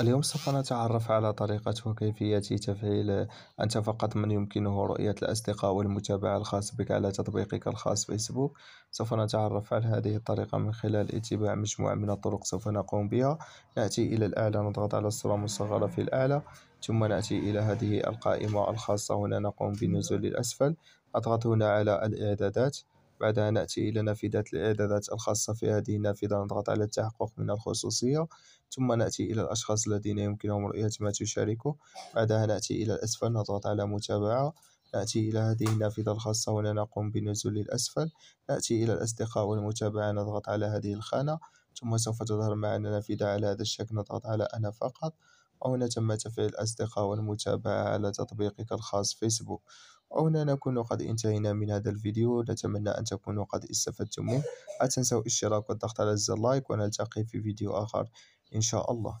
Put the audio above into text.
اليوم سوف نتعرف على طريقة وكيفية تفعيل أنت فقط من يمكنه رؤية الأصدقاء والمتابعة الخاص بك على تطبيقك الخاص فيسبوك سوف نتعرف على هذه الطريقة من خلال اتباع مجموعة من الطرق سوف نقوم بها نأتي إلى الأعلى نضغط على الصورة المصغرة في الأعلى ثم نأتي إلى هذه القائمة الخاصة هنا نقوم بالنزول للأسفل أضغط هنا على الإعدادات بعدها نأتي إلى نافذة الإعدادات الخاصة في هذه النافذة نضغط على التحقق من الخصوصية ثم نأتي إلى الأشخاص الذين يمكنهم رؤية ما تشاركه بعدها نأتي إلى الأسفل نضغط على متابعة نأتي إلى هذه النافذة الخاصة ولا نقوم بالنزول للأسفل نأتي إلى الأصدقاء والمتابعة نضغط على هذه الخانة ثم سوف تظهر معنا نافذة على هذا الشكل نضغط على أنا فقط أو هنا تم تفعيل الأصدقاء والمتابعة على تطبيقك الخاص فيسبوك وهنا نكون قد انتهينا من هذا الفيديو نتمنى أن تكونوا قد استفدتم منه لا تنسوا الاشتراك والضغط على زر لايك ونلتقي في فيديو آخر إن شاء الله